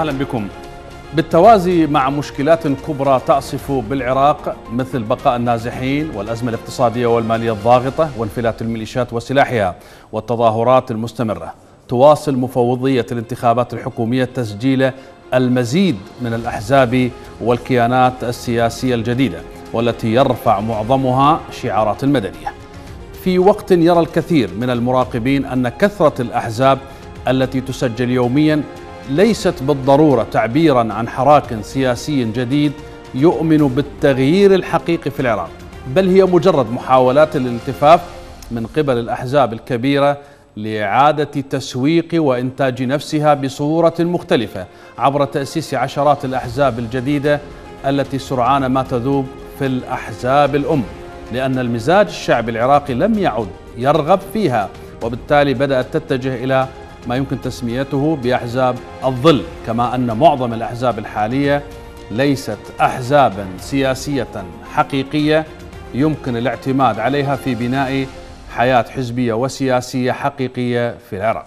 أهلا بكم بالتوازي مع مشكلات كبرى تعصف بالعراق مثل بقاء النازحين والأزمة الاقتصادية والمالية الضاغطة وانفلات الميليشيات وسلاحها والتظاهرات المستمرة تواصل مفوضية الانتخابات الحكومية تسجيل المزيد من الأحزاب والكيانات السياسية الجديدة والتي يرفع معظمها شعارات المدنية في وقت يرى الكثير من المراقبين أن كثرة الأحزاب التي تسجل يوميا ليست بالضروره تعبيرا عن حراك سياسي جديد يؤمن بالتغيير الحقيقي في العراق بل هي مجرد محاولات للالتفاف من قبل الاحزاب الكبيره لإعادة تسويق وإنتاج نفسها بصورة مختلفة عبر تأسيس عشرات الأحزاب الجديدة التي سرعان ما تذوب في الأحزاب الأم لأن المزاج الشعبي العراقي لم يعد يرغب فيها وبالتالي بدأت تتجه إلى ما يمكن تسميته باحزاب الظل كما ان معظم الاحزاب الحاليه ليست احزابا سياسيه حقيقيه يمكن الاعتماد عليها في بناء حياه حزبيه وسياسيه حقيقيه في العراق.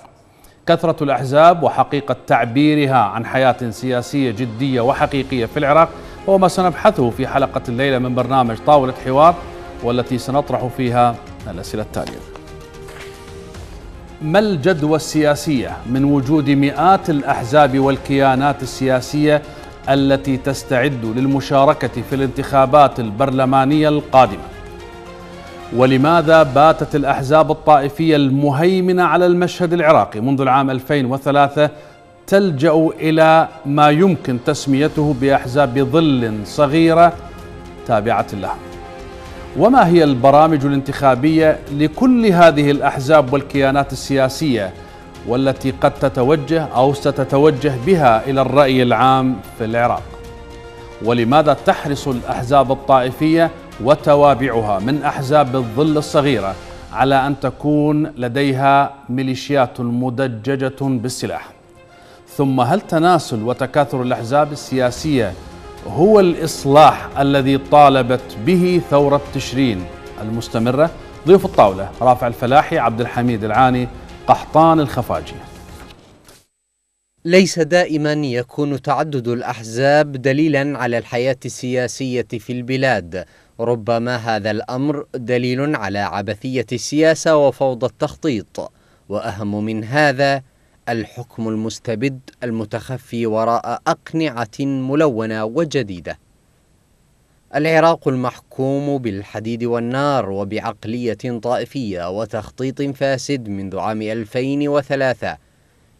كثره الاحزاب وحقيقه تعبيرها عن حياه سياسيه جديه وحقيقيه في العراق هو ما سنبحثه في حلقه الليله من برنامج طاوله حوار والتي سنطرح فيها الاسئله التاليه. ما الجدوى السياسية من وجود مئات الأحزاب والكيانات السياسية التي تستعد للمشاركة في الانتخابات البرلمانية القادمة ولماذا باتت الأحزاب الطائفية المهيمنة على المشهد العراقي منذ العام 2003 تلجأ إلى ما يمكن تسميته بأحزاب ظل صغيرة تابعة لها وما هي البرامج الانتخابية لكل هذه الأحزاب والكيانات السياسية والتي قد تتوجه أو ستتوجه بها إلى الرأي العام في العراق ولماذا تحرص الأحزاب الطائفية وتوابعها من أحزاب الظل الصغيرة على أن تكون لديها ميليشيات مدججة بالسلاح ثم هل تناسل وتكاثر الأحزاب السياسية هو الإصلاح الذي طالبت به ثورة تشرين المستمرة ضيوف الطاولة رافع الفلاحي عبد الحميد العاني قحطان الخفاجي ليس دائما يكون تعدد الأحزاب دليلا على الحياة السياسية في البلاد ربما هذا الأمر دليل على عبثية السياسة وفوضى التخطيط وأهم من هذا الحكم المستبد المتخفي وراء أقنعة ملونة وجديدة العراق المحكوم بالحديد والنار وبعقلية طائفية وتخطيط فاسد منذ عام 2003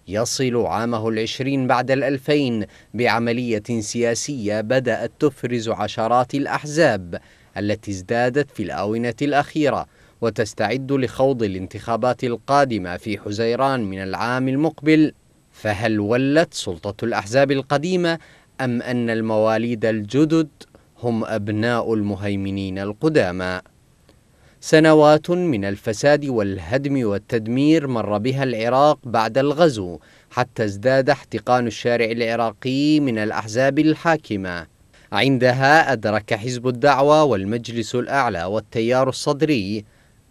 يصل عامه العشرين بعد الألفين بعملية سياسية بدأت تفرز عشرات الأحزاب التي ازدادت في الآونة الأخيرة وتستعد لخوض الانتخابات القادمة في حزيران من العام المقبل فهل ولت سلطة الأحزاب القديمة أم أن المواليد الجدد هم أبناء المهيمنين القدامى؟ سنوات من الفساد والهدم والتدمير مر بها العراق بعد الغزو حتى ازداد احتقان الشارع العراقي من الأحزاب الحاكمة عندها أدرك حزب الدعوة والمجلس الأعلى والتيار الصدري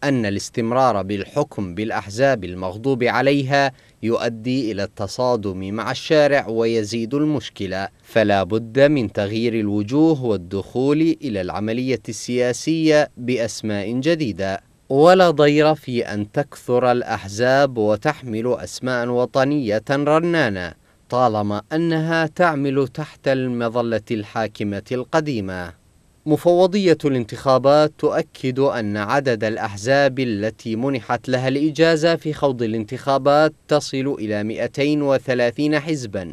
أن الاستمرار بالحكم بالأحزاب المغضوب عليها يؤدي إلى التصادم مع الشارع ويزيد المشكلة فلا بد من تغيير الوجوه والدخول إلى العملية السياسية بأسماء جديدة ولا ضير في أن تكثر الأحزاب وتحمل أسماء وطنية رنانة طالما أنها تعمل تحت المظلة الحاكمة القديمة مفوضية الانتخابات تؤكد أن عدد الأحزاب التي منحت لها الإجازة في خوض الانتخابات تصل إلى 230 حزبا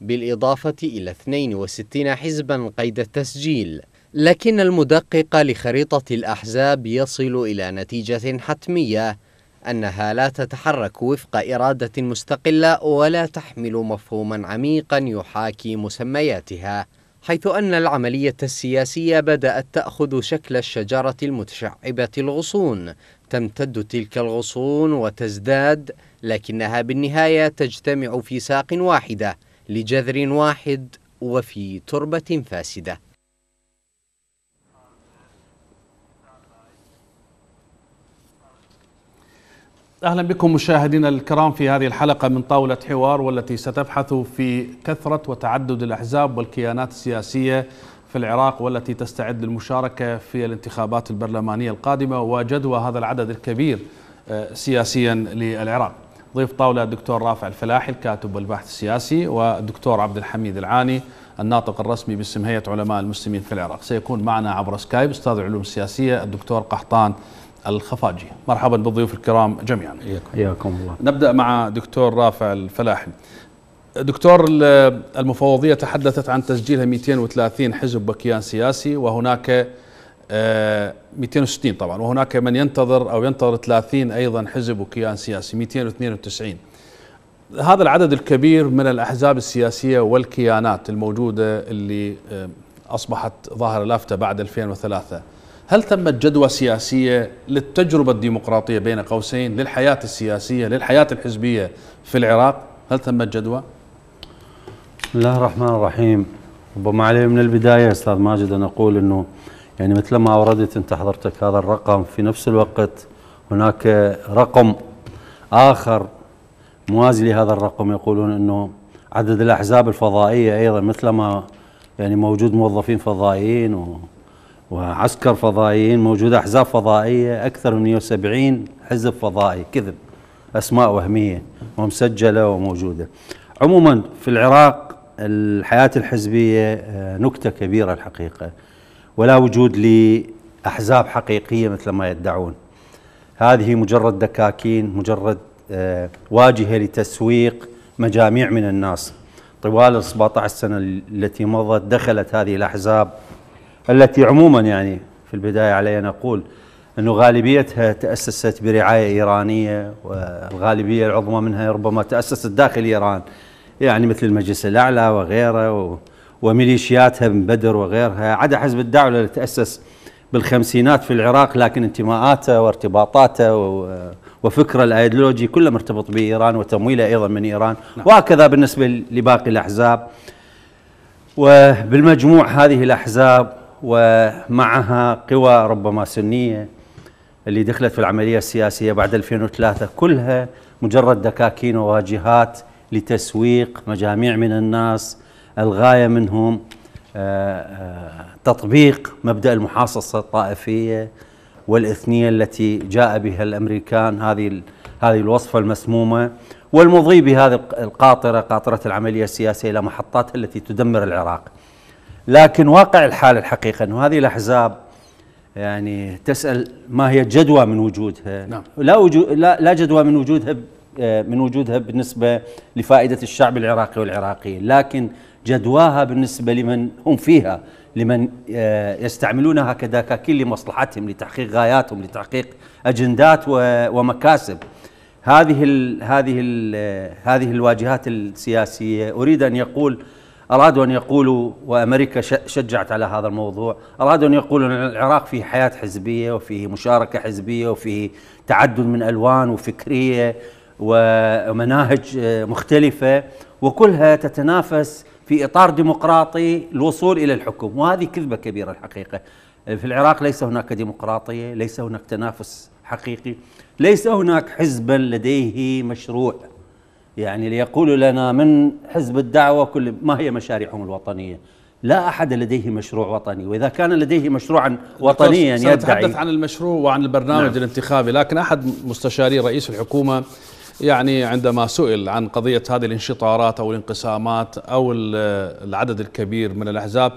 بالإضافة إلى 62 حزبا قيد التسجيل لكن المدقق لخريطة الأحزاب يصل إلى نتيجة حتمية أنها لا تتحرك وفق إرادة مستقلة ولا تحمل مفهوما عميقا يحاكي مسمياتها حيث أن العملية السياسية بدأت تأخذ شكل الشجرة المتشعبة الغصون تمتد تلك الغصون وتزداد لكنها بالنهاية تجتمع في ساق واحدة لجذر واحد وفي تربة فاسدة أهلا بكم مشاهدينا الكرام في هذه الحلقة من طاولة حوار والتي ستبحث في كثرة وتعدد الأحزاب والكيانات السياسية في العراق والتي تستعد للمشاركة في الانتخابات البرلمانية القادمة وجدوى هذا العدد الكبير آه، سياسيا للعراق ضيف طاولة الدكتور رافع الفلاحي الكاتب والباحث السياسي والدكتور عبد الحميد العاني الناطق الرسمي باسم هيئة علماء المسلمين في العراق سيكون معنا عبر سكايب أستاذ العلوم السياسية الدكتور قحطان الخفاجي مرحبا بالضيوف الكرام جميعا حياكم الله نبدأ مع دكتور رافع الفلاحي دكتور المفوضية تحدثت عن تسجيلها 230 حزب وكيان سياسي وهناك 260 آه، طبعا وهناك من ينتظر أو ينتظر 30 أيضا حزب وكيان سياسي 292 هذا العدد الكبير من الأحزاب السياسية والكيانات الموجودة اللي آه، أصبحت ظاهرة لافتة بعد 2003 هل تمت جدوى سياسية للتجربة الديمقراطية بين قوسين للحياة السياسية للحياة الحزبية في العراق هل تمت جدوى؟ بسم الله الرحمن الرحيم ربما عليه من البداية أستاذ ماجد أن أقول أنه يعني مثل ما أوردت أنت حضرتك هذا الرقم في نفس الوقت هناك رقم آخر موازي لهذا الرقم يقولون أنه عدد الأحزاب الفضائية أيضا مثل ما يعني موجود موظفين فضائيين و وعسكر فضائيين موجودة أحزاب فضائية أكثر من 170 حزب فضائي كذب أسماء وهمية ومسجلة وموجودة عموما في العراق الحياة الحزبية آه، نكتة كبيرة الحقيقة ولا وجود لأحزاب حقيقية مثل ما يدعون هذه مجرد دكاكين مجرد آه، واجهة لتسويق مجاميع من الناس طوال ال 17 سنة التي مضت دخلت هذه الأحزاب التي عموما يعني في البداية علي أن أقول أنه غالبيتها تأسست برعاية إيرانية والغالبية العظمى منها ربما تأسست داخل إيران يعني مثل المجلس الأعلى وغيره وميليشياتها من بدر وغيرها عدا حزب الدعوة اللي تأسس بالخمسينات في العراق لكن انتماءاته وارتباطاته وفكره الايديولوجي كله مرتبط بايران وتمويله ايضا من ايران نعم. وهكذا بالنسبه لباقي الاحزاب وبالمجموع هذه الاحزاب ومعها قوى ربما سنية اللي دخلت في العملية السياسية بعد 2003 كلها مجرد دكاكين وواجهات لتسويق مجاميع من الناس الغاية منهم آه، آه، تطبيق مبدأ المحاصصة الطائفية والإثنية التي جاء بها الأمريكان هذه هذه الوصفة المسمومة والمضي بهذه القاطرة قاطرة العملية السياسية إلى محطاتها التي تدمر العراق لكن واقع الحال الحقيقه انه هذه الاحزاب يعني تسال ما هي الجدوى من وجودها نعم. لا, وجود لا لا جدوى من وجودها من وجودها بالنسبه لفائده الشعب العراقي والعراقيين لكن جدواها بالنسبه لمن هم فيها لمن آه، يستعملونها كدكاكين لمصلحتهم لتحقيق غاياتهم لتحقيق اجندات ومكاسب هذه ال هذه ال آه، هذه الواجهات السياسيه اريد ان يقول أرادوا أن يقولوا وأمريكا شجعت على هذا الموضوع أرادوا أن يقولوا أن العراق فيه حياة حزبية وفيه مشاركة حزبية وفيه تعدد من ألوان وفكرية ومناهج آه، مختلفة وكلها تتنافس في إطار ديمقراطي الوصول إلى الحكم وهذه كذبة كبيرة الحقيقة في العراق ليس هناك ديمقراطية ليس هناك تنافس حقيقي ليس هناك حزبا لديه مشروع يعني ليقولوا لنا من حزب الدعوة كل ما هي مشاريعهم الوطنية لا أحد لديه مشروع وطني وإذا كان لديه مشروعا وطنيا يدعي سنتحدث عن المشروع وعن البرنامج نعم. الانتخابي لكن أحد مستشاري رئيس الحكومة يعني عندما سئل عن قضية هذه الانشطارات أو الانقسامات أو العدد الكبير من الأحزاب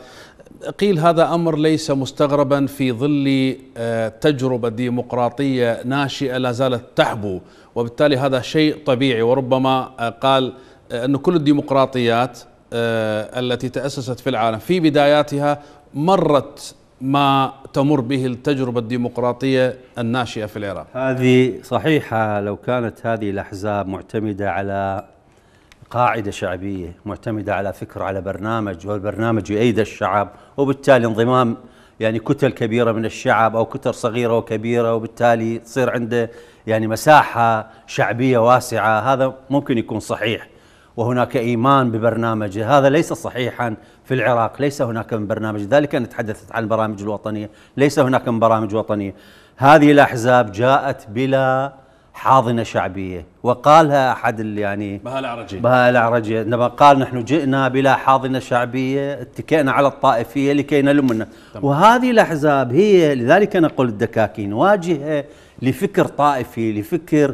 قيل هذا امر ليس مستغربا في ظل آه، تجربه ديمقراطيه ناشئه لا زالت تحبو وبالتالي هذا شيء طبيعي وربما آه، قال آه، ان كل الديمقراطيات التي تاسست في العالم في بداياتها مرت ما تمر به التجربه الديمقراطيه الناشئه في العراق. هذه صحيحه لو كانت هذه الاحزاب معتمده على قاعدة شعبية معتمدة على فكر على برنامج والبرنامج يؤيد الشعب وبالتالي انضمام يعني كتل كبيرة من الشعب أو كتل صغيرة وكبيرة وبالتالي تصير عنده يعني مساحة شعبية واسعة هذا ممكن يكون صحيح وهناك إيمان ببرنامج هذا ليس صحيحا في العراق ليس هناك من برنامج ذلك أنا تحدثت عن البرامج الوطنية ليس هناك من برامج وطنية هذه الأحزاب جاءت بلا حاضنة شعبية وقالها أحد يعني بهاء العرجي بهاء العرجي عندما قال نحن جئنا بلا حاضنة شعبية اتكئنا على الطائفية لكي نلمنا وهذه الأحزاب هي لذلك انا اقول الدكاكين واجهة لفكر طائفي لفكر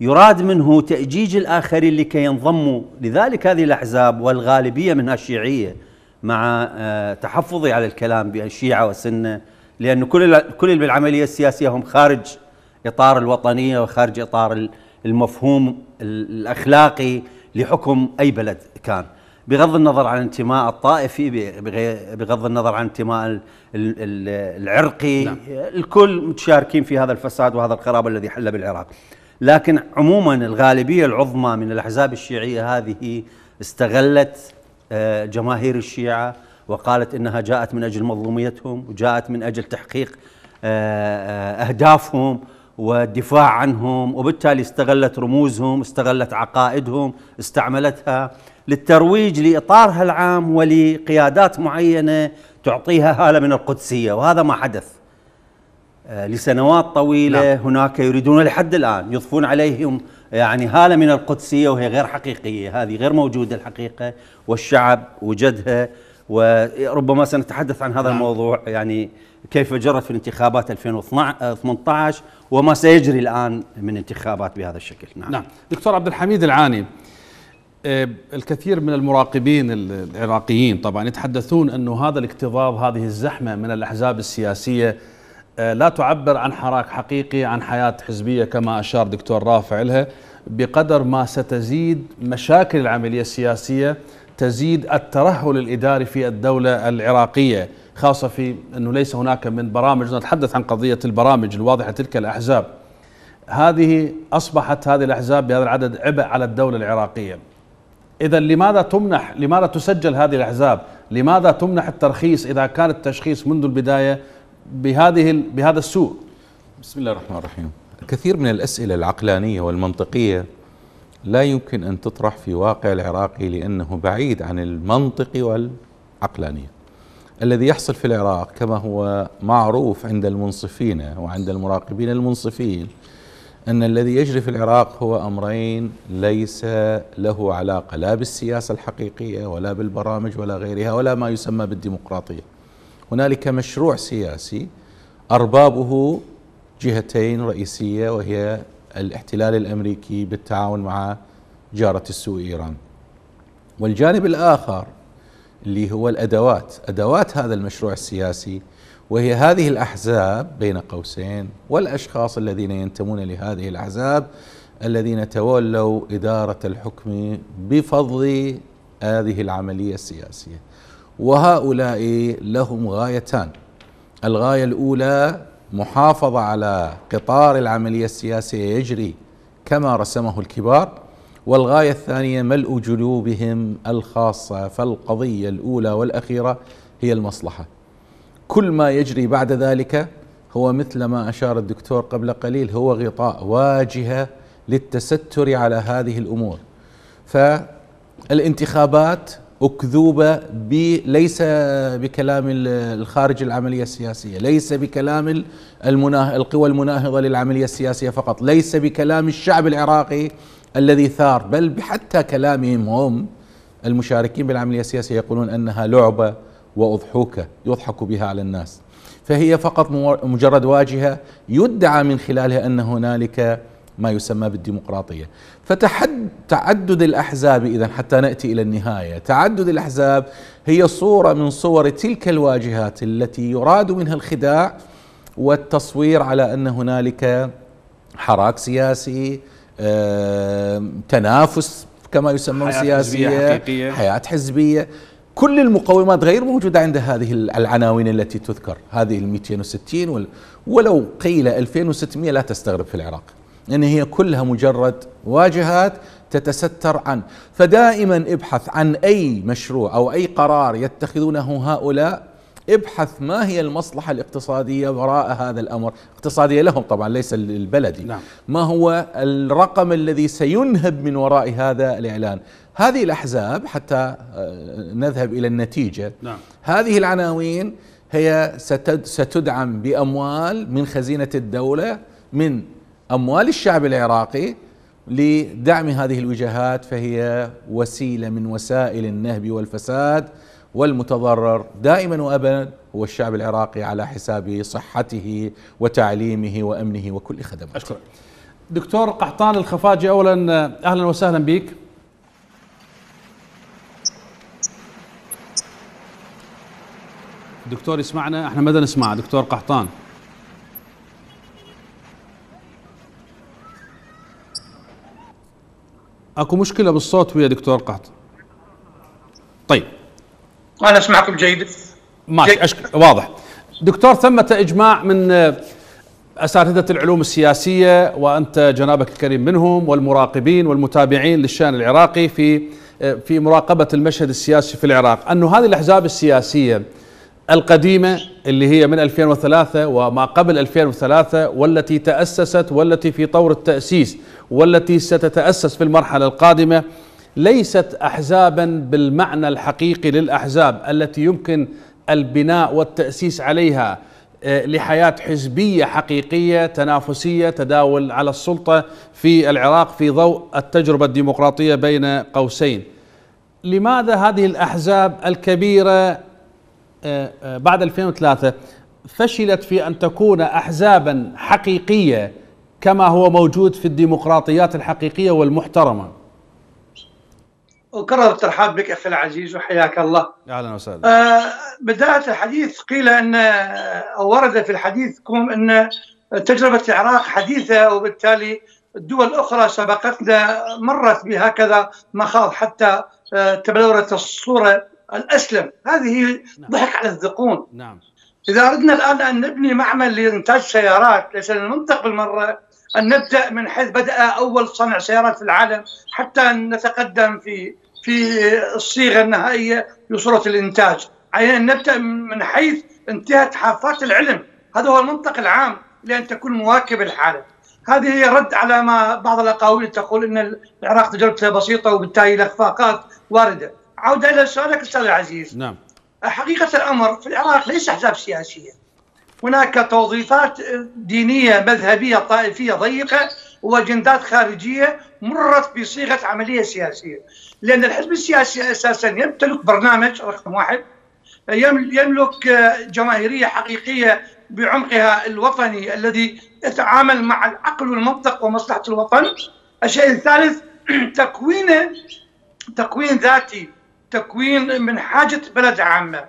يراد منه تأجيج الآخرين لكي ينضموا لذلك هذه الأحزاب والغالبية منها الشيعية مع آه، تحفظي على الكلام بأن شيعة وسنة لأن كل كل بالعملية السياسية هم خارج إطار الوطنية وخارج إطار المفهوم الأخلاقي لحكم أي بلد كان بغض النظر عن انتماء الطائفي بغض النظر عن انتماء العرقي نعم. الكل متشاركين في هذا الفساد وهذا الخراب الذي حل بالعراق لكن عموما الغالبية العظمى من الأحزاب الشيعية هذه استغلت آه، جماهير الشيعة وقالت إنها جاءت من أجل مظلوميتهم وجاءت من أجل تحقيق آه، آه، أهدافهم والدفاع عنهم وبالتالي استغلت رموزهم استغلت عقائدهم استعملتها للترويج لإطارها العام ولقيادات معينة تعطيها هالة من القدسية وهذا ما حدث آه، لسنوات طويلة نعم. هناك يريدون لحد الآن يضفون عليهم يعني هالة من القدسية وهي غير حقيقية هذه غير موجودة الحقيقة والشعب وجدها وربما سنتحدث عن هذا نعم. الموضوع يعني كيف جرت في الانتخابات 2018 آه، وما سيجري الآن من انتخابات بهذا الشكل نعم, نعم. دكتور عبد الحميد العاني آه، الكثير من المراقبين العراقيين طبعا يتحدثون أنه هذا الاكتظاظ هذه الزحمة من الأحزاب السياسية آه، لا تعبر عن حراك حقيقي عن حياة حزبية كما أشار دكتور رافع لها بقدر ما ستزيد مشاكل العملية السياسية تزيد الترهل الاداري في الدوله العراقيه خاصه في انه ليس هناك من برامج نتحدث عن قضيه البرامج الواضحه تلك الاحزاب هذه اصبحت هذه الاحزاب بهذا العدد عبء على الدوله العراقيه اذا لماذا تمنح لماذا تسجل هذه الاحزاب لماذا تمنح الترخيص اذا كان التشخيص منذ البدايه بهذه بهذا السوء بسم الله الرحمن الرحيم كثير من الاسئله العقلانيه والمنطقيه لا يمكن أن تطرح في واقع العراقي لأنه بعيد عن المنطق والعقلانية الذي يحصل في العراق كما هو معروف عند المنصفين وعند المراقبين المنصفين أن الذي يجري في العراق هو أمرين ليس له علاقة لا بالسياسة الحقيقية ولا بالبرامج ولا غيرها ولا ما يسمى بالديمقراطية هنالك مشروع سياسي أربابه جهتين رئيسية وهي الاحتلال الامريكي بالتعاون مع جاره السوء ايران. والجانب الاخر اللي هو الادوات، ادوات هذا المشروع السياسي وهي هذه الاحزاب بين قوسين والاشخاص الذين ينتمون لهذه الاحزاب الذين تولوا اداره الحكم بفضل هذه العمليه السياسيه. وهؤلاء لهم غايتان. الغايه الاولى محافظه على قطار العمليه السياسيه يجري كما رسمه الكبار والغايه الثانيه ملء جلوبهم الخاصه فالقضيه الاولى والاخيره هي المصلحه كل ما يجري بعد ذلك هو مثل ما اشار الدكتور قبل قليل هو غطاء واجهه للتستر على هذه الامور فالانتخابات أكذوبة ليس بكلام الخارج العملية السياسية ليس بكلام المناه القوى المناهضة للعملية السياسية فقط ليس بكلام الشعب العراقي الذي ثار بل حتى كلامهم هم المشاركين بالعملية السياسية يقولون أنها لعبة وأضحوكة يضحك بها على الناس فهي فقط مجرد واجهة يدعى من خلالها أن هنالك ما يسمى بالديمقراطية فتحد تعدد الأحزاب إذا حتى نأتي إلى النهاية تعدد الأحزاب هي صورة من صور تلك الواجهات التي يراد منها الخداع والتصوير على أن هنالك حراك سياسي تنافس كما يسمون سياسية حياة حزبية, حياة حزبية كل المقومات غير موجودة عند هذه العناوين التي تذكر هذه ال 260 ولو قيل 2600 لا تستغرب في العراق ان هي كلها مجرد واجهات تتستر عن فدائما ابحث عن اي مشروع او اي قرار يتخذونه هؤلاء ابحث ما هي المصلحة الاقتصادية وراء هذا الأمر اقتصادية لهم طبعا ليس البلدي نعم. ما هو الرقم الذي سينهب من وراء هذا الإعلان هذه الأحزاب حتى آه، نذهب إلى النتيجة نعم. هذه العناوين هي ستدعم بأموال من خزينة الدولة من اموال الشعب العراقي لدعم هذه الوجهات فهي وسيله من وسائل النهب والفساد والمتضرر دائما وابدا هو الشعب العراقي على حساب صحته وتعليمه وامنه وكل خدماته. اشكرك. دكتور قحطان الخفاجي اولا اهلا وسهلا بك. دكتور يسمعنا احنا ماذا نسمع دكتور قحطان؟ اكو مشكله بالصوت ويا دكتور قحط طيب انا اسمعكم جيد ماشي أشك... واضح دكتور ثمة اجماع من آه، اساتذه العلوم السياسيه وانت جنابك الكريم منهم والمراقبين والمتابعين للشان العراقي في آه، في مراقبه المشهد السياسي في العراق انه هذه الاحزاب السياسيه القديمة اللي هي من 2003 وما قبل 2003 والتي تأسست والتي في طور التأسيس والتي ستتأسس في المرحلة القادمة ليست أحزابا بالمعنى الحقيقي للأحزاب التي يمكن البناء والتأسيس عليها آه، لحياة حزبية حقيقية تنافسية تداول على السلطة في العراق في ضوء التجربة الديمقراطية بين قوسين لماذا هذه الأحزاب الكبيرة آه، آه، بعد 2003 فشلت في ان تكون احزابا حقيقيه كما هو موجود في الديمقراطيات الحقيقيه والمحترمه. أكرر الترحاب بك أخي العزيز وحياك الله أهلا وسهلا آه بداية الحديث قيل أن آه، أو ورد في كوم أن تجربة العراق حديثة وبالتالي الدول الأخرى سبقتنا مرت بهكذا مخاض حتى تبلورت الصورة الاسلم هذه نعم. ضحك على الذقون نعم اذا اردنا الان ان نبني معمل لانتاج سيارات ليس المنطق بالمره ان نبدا من حيث بدا اول صنع سيارات في العالم حتى نتقدم في في الصيغه النهائيه لصوره الانتاج علينا ان نبدا من حيث انتهت حافات العلم هذا هو المنطق العام لان تكون مواكب الحاله هذه هي رد على ما بعض الاقاويل تقول ان العراق تجربته بسيطه وبالتالي الاخفاقات وارده عودة إلى سؤالك أستاذ العزيز نعم حقيقة الأمر في العراق ليس أحزاب سياسية هناك توظيفات دينية مذهبية طائفية ضيقة واجندات خارجية مرت بصيغة عملية سياسية لأن الحزب السياسي أساسا يمتلك برنامج رقم واحد يملك جماهيرية حقيقية بعمقها الوطني الذي يتعامل مع العقل والمنطق ومصلحة الوطن الشيء الثالث تكوين تكوين ذاتي تكوين من حاجة بلد عامة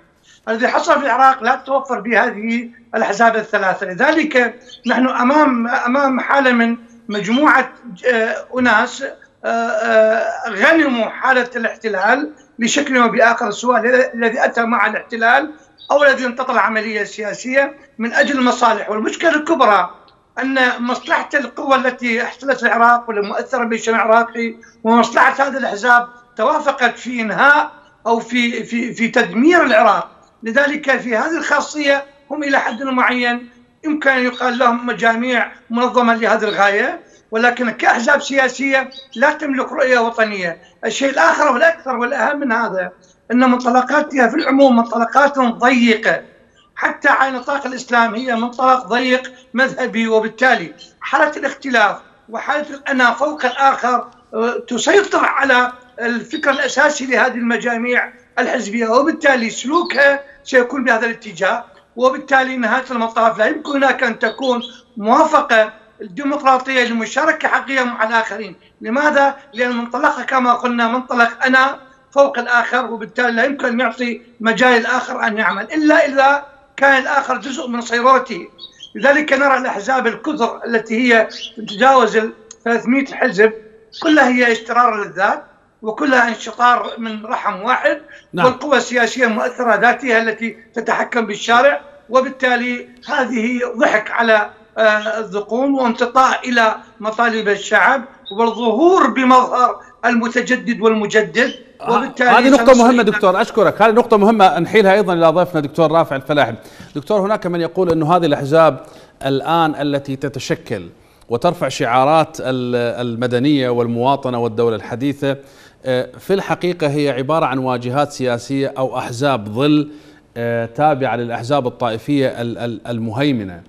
الذي حصل في العراق لا تتوفر به هذه الأحزاب الثلاثة لذلك نحن أمام أمام حالة من مجموعة آه، أناس آه، آه، غنموا حالة الاحتلال بشكل أو بآخر سواء الذي أتى مع الاحتلال أو الذي انتطل العملية السياسية من أجل المصالح والمشكلة الكبرى ان مصلحه القوى التي احتلت العراق والمؤثره بالشمال العراقي ومصلحه هذه الاحزاب توافقت في انهاء او في في في تدمير العراق لذلك في هذه الخاصيه هم الى حد معين يمكن ان يقال لهم مجاميع منظمه لهذه الغايه ولكن كاحزاب سياسيه لا تملك رؤيه وطنيه، الشيء الاخر والاكثر والاهم من هذا ان منطلقاتها في العموم منطلقات ضيقه حتى على نطاق الاسلام هي منطلق ضيق مذهبي وبالتالي حاله الاختلاف وحاله الانا فوق الاخر آه، تسيطر على الفكر الاساسي لهذه المجاميع الحزبيه وبالتالي سلوكها سيكون بهذا الاتجاه وبالتالي نهايه المطاف لا يمكن هناك ان تكون موافقه الديمقراطيه لمشاركه حقيقيه مع الاخرين، لماذا؟ لان منطلقها كما قلنا منطلق انا فوق الاخر وبالتالي لا يمكن ان يعطي مجال الاخر ان يعمل الا اذا كان الاخر جزء من صيرورته. لذلك نرى الاحزاب الكثر التي هي تتجاوز 300 حزب كلها هي اشترار للذات وكلها انشطار من رحم واحد نعم. والقوى السياسية المؤثرة ذاتها التي تتحكم بالشارع وبالتالي هذه ضحك على آه، الذقون وانتطاء إلى مطالب الشعب والظهور بمظهر المتجدد والمجدد آه، وبالتالي هذه نقطة مهمة دكتور أشكرك هذه نقطة مهمة نحيلها أيضا إلى ضيفنا دكتور رافع الفلاحي دكتور هناك من يقول أن هذه الأحزاب الآن التي تتشكل وترفع شعارات المدنية والمواطنة والدولة الحديثة آه، في الحقيقة هي عبارة عن واجهات سياسية أو أحزاب ظل آه، تابعة للأحزاب الطائفية المهيمنة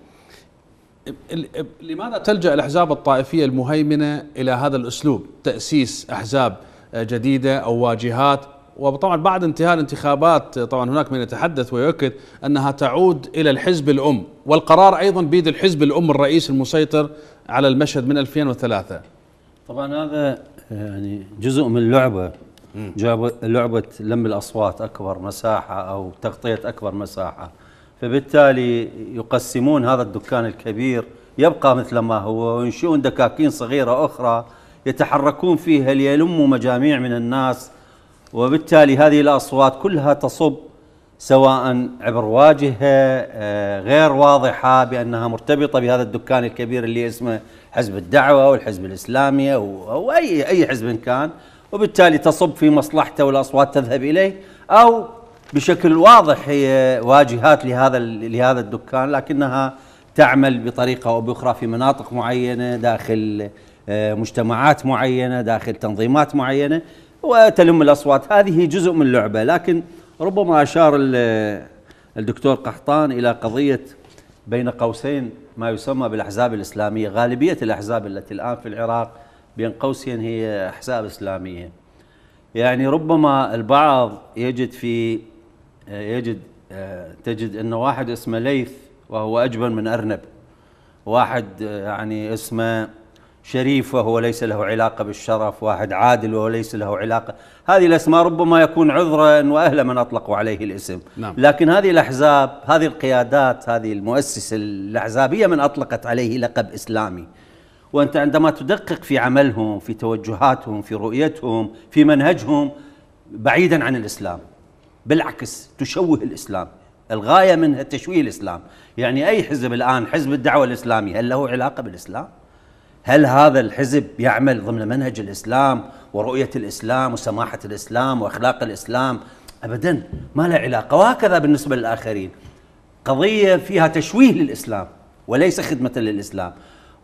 لماذا تلجأ الأحزاب الطائفية المهيمنة إلى هذا الأسلوب تأسيس أحزاب آه، جديدة أو واجهات وطبعا بعد انتهاء الانتخابات طبعا هناك من يتحدث ويؤكد انها تعود الى الحزب الام والقرار ايضا بيد الحزب الام الرئيس المسيطر على المشهد من 2003 طبعا هذا يعني جزء من لعبه لعبه لم الاصوات اكبر مساحه او تغطيه اكبر مساحه فبالتالي يقسمون هذا الدكان الكبير يبقى مثل ما هو وينشئون دكاكين صغيره اخرى يتحركون فيها ليلموا مجاميع من الناس وبالتالي هذه الاصوات كلها تصب سواء عبر واجهه آه، غير واضحه بانها مرتبطه بهذا الدكان الكبير اللي اسمه حزب الدعوه او الحزب الاسلامي او, أو اي اي حزب كان وبالتالي تصب في مصلحته والاصوات تذهب اليه او بشكل واضح هي واجهات لهذا لهذا الدكان لكنها تعمل بطريقه او باخرى في مناطق معينه داخل آه، مجتمعات معينه داخل تنظيمات معينه وتلم الاصوات هذه جزء من اللعبه لكن ربما أشار الدكتور قحطان إلى قضية بين قوسين ما يسمى بالأحزاب الإسلامية غالبية الأحزاب التي الآن في العراق بين قوسين هي أحزاب إسلامية يعني ربما البعض يجد في يجد آه، تجد أن واحد اسمه ليث وهو أجبن من أرنب واحد آه، يعني اسمه شريف وهو ليس له علاقة بالشرف واحد عادل وهو ليس له علاقة هذه الأسماء ربما يكون عذرا وأهلا من أطلقوا عليه الاسم نعم. لكن هذه الأحزاب هذه القيادات هذه المؤسسة الأحزابية من أطلقت عليه لقب إسلامي وأنت عندما تدقق في عملهم في توجهاتهم في رؤيتهم في منهجهم بعيدا عن الإسلام بالعكس تشوه الإسلام الغاية منها تشويه الإسلام يعني أي حزب الآن حزب الدعوة الإسلامية هل له علاقة بالإسلام؟ هل هذا الحزب يعمل ضمن منهج الإسلام ورؤية الإسلام وسماحة الإسلام وأخلاق الإسلام أبدا ما له علاقة وهكذا بالنسبة للآخرين قضية فيها تشويه للإسلام وليس خدمة للإسلام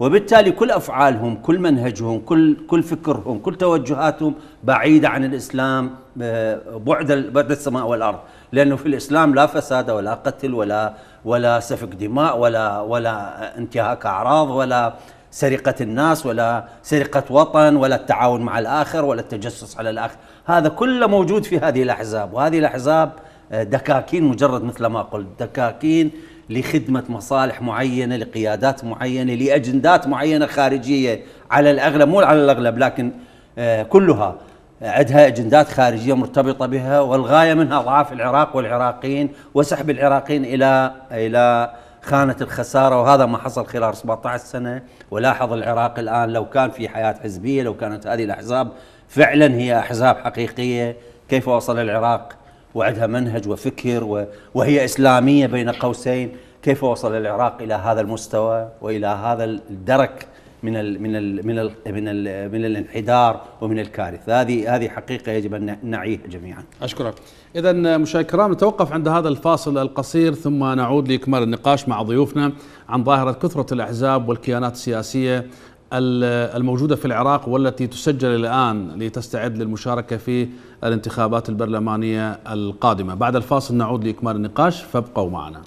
وبالتالي كل أفعالهم كل منهجهم كل, كل فكرهم كل توجهاتهم بعيدة عن الإسلام آه، بعد بعد السماء والأرض لأنه في الإسلام لا فساد ولا قتل ولا ولا سفك دماء ولا ولا انتهاك أعراض ولا سرقة الناس ولا سرقة وطن ولا التعاون مع الآخر ولا التجسس على الآخر هذا كله موجود في هذه الأحزاب وهذه الأحزاب آه، دكاكين مجرد مثل ما قلت دكاكين لخدمة مصالح معينة لقيادات معينة لأجندات معينة خارجية على الأغلب مو على الأغلب لكن آه، كلها عندها اجندات خارجيه مرتبطه بها والغايه منها ضعاف العراق والعراقيين وسحب العراقيين الى الى خانه الخسارة وهذا ما حصل خلال 17 سنة ولاحظ العراق الآن لو كان في حياة حزبية لو كانت هذه الأحزاب فعلا هي أحزاب حقيقية كيف وصل العراق وعندها منهج وفكر وهي إسلامية بين قوسين كيف وصل العراق إلى هذا المستوى وإلى هذا الدرك من الـ من الـ من الـ من, الـ من الانحدار ومن الكارثه هذه هذه حقيقه يجب ان نعيها جميعا اشكرك اذا آه، مشاهدينا الكرام نتوقف عند هذا الفاصل القصير ثم نعود لاكمال النقاش مع ضيوفنا عن ظاهره كثره الاحزاب والكيانات السياسيه الموجودة في العراق والتي تسجل الآن لتستعد للمشاركة في الانتخابات البرلمانية القادمة بعد الفاصل نعود لإكمال النقاش فابقوا معنا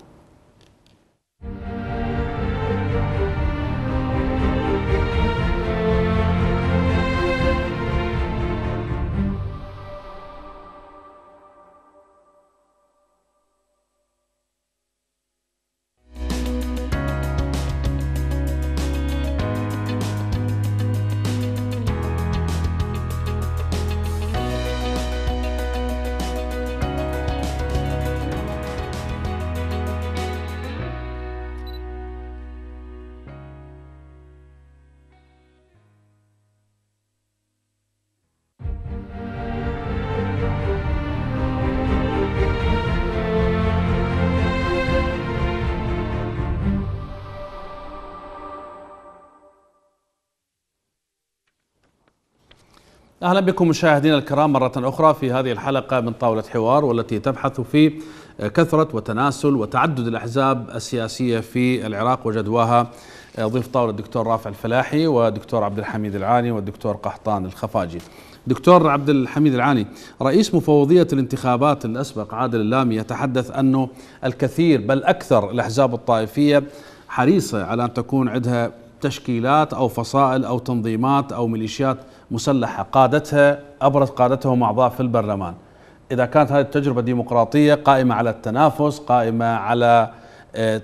أهلا بكم مشاهدينا الكرام مرة أخرى في هذه الحلقة من طاولة حوار والتي تبحث في كثرة وتناسل وتعدد الأحزاب السياسية في العراق وجدواها ضيف طاولة الدكتور رافع الفلاحي والدكتور عبد الحميد العاني والدكتور قحطان الخفاجي دكتور عبد الحميد العاني رئيس مفوضية الانتخابات الأسبق عادل اللامي يتحدث أنه الكثير بل أكثر الأحزاب الطائفية حريصة على أن تكون عندها تشكيلات أو فصائل أو تنظيمات أو ميليشيات مسلحة قادتها أبرز قادتهم أعضاء في البرلمان إذا كانت هذه التجربة ديمقراطية قائمة على التنافس قائمة على آه،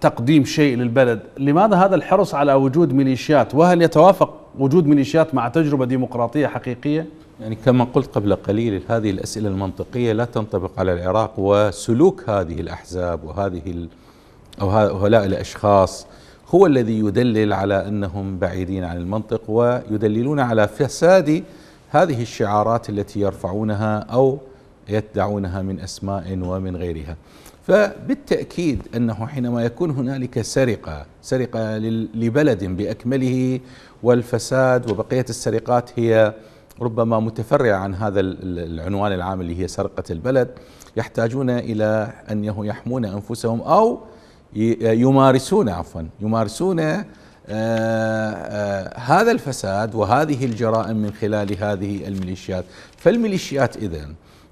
تقديم شيء للبلد لماذا هذا الحرص على وجود ميليشيات وهل يتوافق وجود ميليشيات مع تجربة ديمقراطية حقيقية؟ يعني كما قلت قبل قليل هذه الأسئلة المنطقية لا تنطبق على العراق وسلوك هذه الأحزاب وهذه أو هؤلاء الأشخاص هو الذي يدلل على انهم بعيدين عن المنطق ويدللون على فساد هذه الشعارات التي يرفعونها او يدعونها من اسماء ومن غيرها. فبالتاكيد انه حينما يكون هنالك سرقه، سرقه لبلد باكمله والفساد وبقيه السرقات هي ربما متفرعه عن هذا العنوان العام اللي هي سرقه البلد، يحتاجون الى ان يحمون انفسهم او آه، يمارسون عفوا يمارسون آه، آه، هذا الفساد وهذه الجرائم من خلال هذه الميليشيات فالميليشيات إذا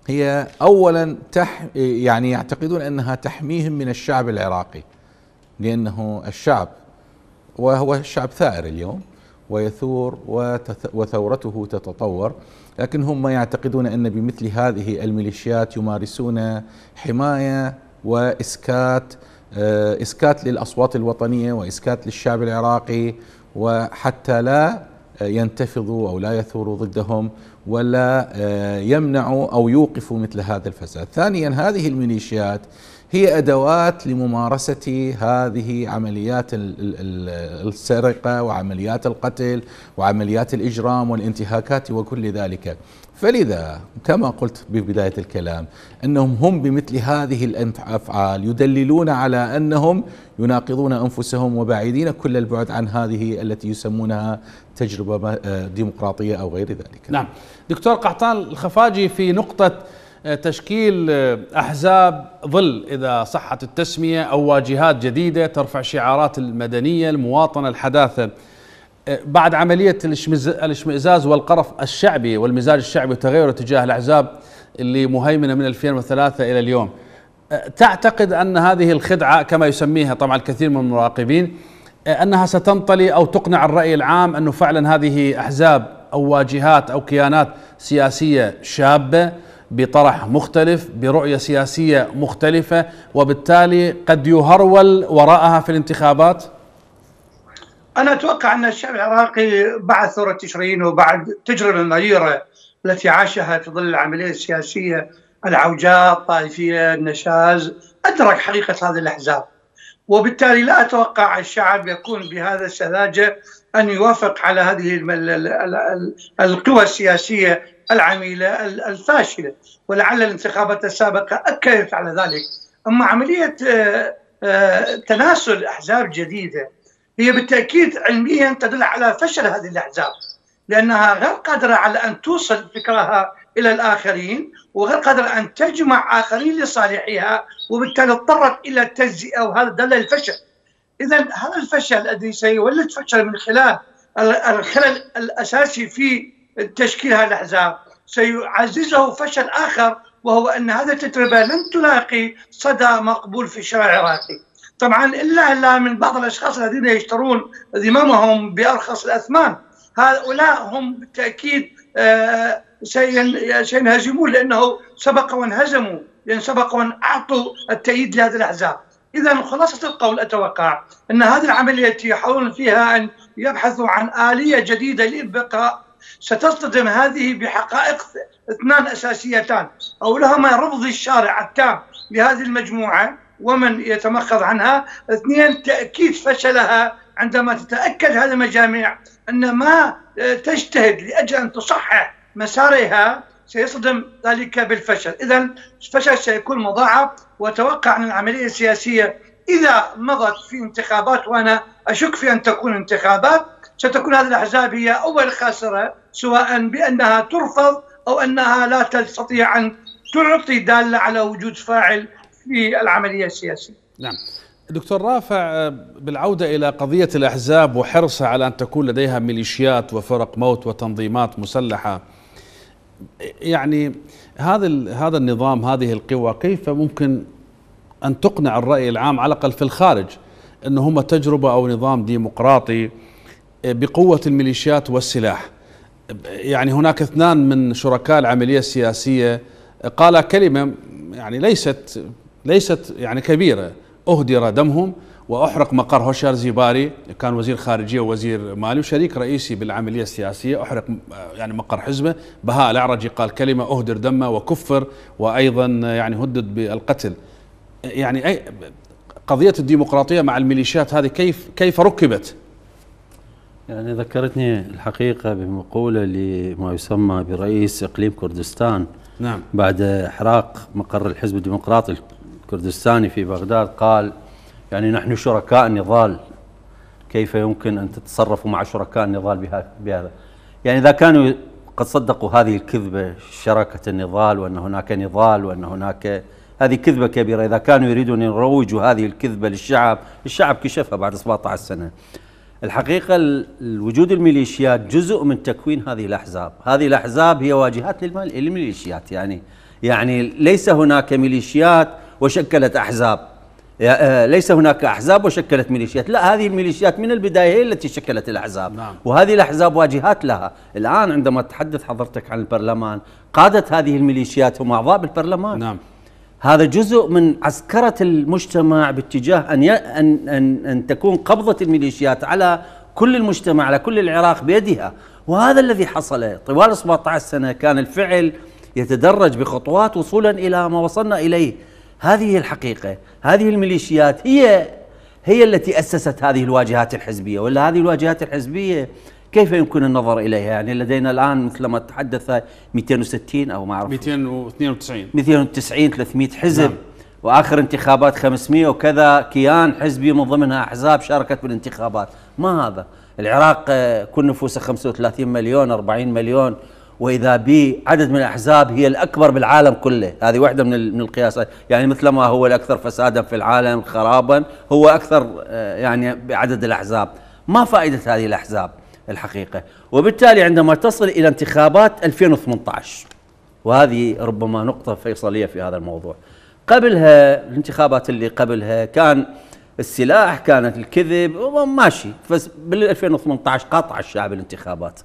هي أولا تح يعني يعتقدون أنها تحميهم من الشعب العراقي لأنه الشعب وهو شعب ثائر اليوم ويثور وثورته تتطور لكن هم يعتقدون أن بمثل هذه الميليشيات يمارسون حماية وإسكات آه، اسكات للاصوات الوطنيه واسكات للشعب العراقي وحتى لا آه، ينتفضوا او لا يثوروا ضدهم ولا آه، يمنعوا او يوقفوا مثل هذا الفساد. ثانيا هذه الميليشيات هي ادوات لممارسه هذه عمليات السرقه وعمليات القتل وعمليات الاجرام والانتهاكات وكل ذلك فلذا كما قلت ببداية الكلام أنهم هم بمثل هذه الأفعال يدللون على أنهم يناقضون أنفسهم وبعيدين كل البعد عن هذه التي يسمونها تجربة آه، ديمقراطية أو غير ذلك نعم دكتور قحطان الخفاجي في نقطة آه، تشكيل آه، أحزاب ظل إذا صحت التسمية أو واجهات جديدة ترفع شعارات المدنية المواطنة الحداثة بعد عملية الاشمئزاز والقرف الشعبي والمزاج الشعبي وتغيره تجاه الأحزاب اللي مهيمنة من 2003 إلى اليوم تعتقد أن هذه الخدعة كما يسميها طبعا الكثير من المراقبين أنها ستنطلي أو تقنع الرأي العام أنه فعلا هذه أحزاب أو واجهات أو كيانات سياسية شابة بطرح مختلف برؤية سياسية مختلفة وبالتالي قد يهرول وراءها في الانتخابات؟ انا اتوقع ان الشعب العراقي بعد ثوره تشرين وبعد تجربه المريره التي عاشها في ظل العمليه السياسيه العوجاء الطائفيه النشاز ادرك حقيقه هذه الاحزاب وبالتالي لا اتوقع الشعب يكون بهذا السذاجه ان يوافق على هذه القوى السياسيه العميله الفاشله ولعل الانتخابات السابقه اكدت على ذلك اما عمليه آه، آه، تناسل احزاب جديده هي بالتاكيد علميا تدل على فشل هذه الاحزاب لانها غير قادره على ان توصل فكرها الى الاخرين وغير قادره ان تجمع اخرين لصالحها وبالتالي اضطرت الى التجزئه وهذا دل الفشل اذا هذا الفشل الذي سيولد فشل من خلال الخلل الاساسي في تشكيل هذه الاحزاب سيعززه فشل اخر وهو ان هذه التجربه لن تلاقي صدى مقبول في الشارع العراقي طبعا الا الا من بعض الاشخاص الذين يشترون ذممهم بارخص الاثمان هؤلاء هم بالتاكيد آه، سينهزمون لانه سبق وانهزموا لان سبق وان اعطوا التأييد لهذه الاحزاب اذا خلاصه القول اتوقع ان هذه العمليه التي يحاولون فيها ان يبحثوا عن اليه جديده للبقاء ستصطدم هذه بحقائق اثنان اساسيتان اولهما رفض الشارع التام لهذه المجموعه ومن يتمخض عنها اثنين تأكيد فشلها عندما تتأكد هذه المجاميع أن ما آه، تجتهد لأجل أن تصحح مسارها سيصدم ذلك بالفشل إذا الفشل سيكون مضاعف وتوقع أن العملية السياسية إذا مضت في انتخابات وأنا أشك في أن تكون انتخابات ستكون هذه الأحزاب هي أول خاسرة سواء بأنها ترفض أو أنها لا تستطيع أن تعطي دالة على وجود فاعل في العمليه السياسية نعم دكتور رافع آه، بالعودة إلى قضية الأحزاب وحرصها على أن تكون لديها ميليشيات وفرق موت وتنظيمات مسلحة يعني هذا هذا النظام هذه القوى كيف ممكن أن تقنع الرأي العام على الأقل في الخارج ان هم تجربة أو نظام ديمقراطي آه، بقوة الميليشيات والسلاح يعني هناك اثنان من شركاء العملية السياسية آه، قال كلمة يعني ليست ليست يعني كبيرة أهدر دمهم وأحرق مقر هوشار زيباري كان وزير خارجية ووزير مالي وشريك رئيسي بالعملية السياسية أحرق يعني مقر حزبه بهاء الأعرجي قال كلمة أهدر دمه وكفر وأيضا يعني هدد بالقتل يعني أي قضية الديمقراطية مع الميليشيات هذه كيف كيف ركبت؟ يعني ذكرتني الحقيقة بمقولة لما يسمى برئيس إقليم كردستان نعم بعد إحراق مقر الحزب الديمقراطي كردستاني في بغداد قال يعني نحن شركاء نضال كيف يمكن أن تتصرفوا مع شركاء النضال بهذا يعني إذا كانوا قد صدقوا هذه الكذبة شراكة النضال وأن هناك نضال وأن هناك هذه كذبة كبيرة إذا كانوا يريدون يروجوا هذه الكذبة للشعب الشعب كشفها بعد 17 سنة الحقيقة الوجود الميليشيات جزء من تكوين هذه الأحزاب هذه الأحزاب هي واجهات للميليشيات يعني يعني ليس هناك ميليشيات وشكلت أحزاب آه، ليس هناك أحزاب وشكلت ميليشيات لا هذه الميليشيات من البداية هي التي شكلت الأحزاب نعم. وهذه الأحزاب واجهات لها الآن عندما تحدث حضرتك عن البرلمان قادة هذه الميليشيات هم أعضاء بالبرلمان نعم. هذا جزء من عسكرة المجتمع باتجاه أن, ي... أن, أن, أن تكون قبضة الميليشيات على كل المجتمع على كل العراق بيدها وهذا الذي حصل طوال 17 سنة كان الفعل يتدرج بخطوات وصولا إلى ما وصلنا إليه هذه هي الحقيقة هذه الميليشيات هي هي التي أسست هذه الواجهات الحزبية ولا هذه الواجهات الحزبية كيف يمكن النظر اليها؟ يعني لدينا الان مثل ما تحدث 260 او ما اعرف 292 290 300 حزب نعم. واخر انتخابات 500 وكذا كيان حزبي من ضمنها احزاب شاركت بالانتخابات، ما هذا؟ العراق آه، كل نفوسه 35 مليون 40 مليون واذا بي عدد من الاحزاب هي الاكبر بالعالم كله، هذه واحده من من القياسات، يعني مثل ما هو الاكثر فسادا في العالم خرابا هو اكثر آه، يعني بعدد الاحزاب، ما فائده هذه الاحزاب الحقيقه؟ وبالتالي عندما تصل الى انتخابات 2018 وهذه ربما نقطه فيصليه في هذا الموضوع. قبلها الانتخابات اللي قبلها كان السلاح كانت الكذب وماشي بس بال 2018 قطع الشعب الانتخابات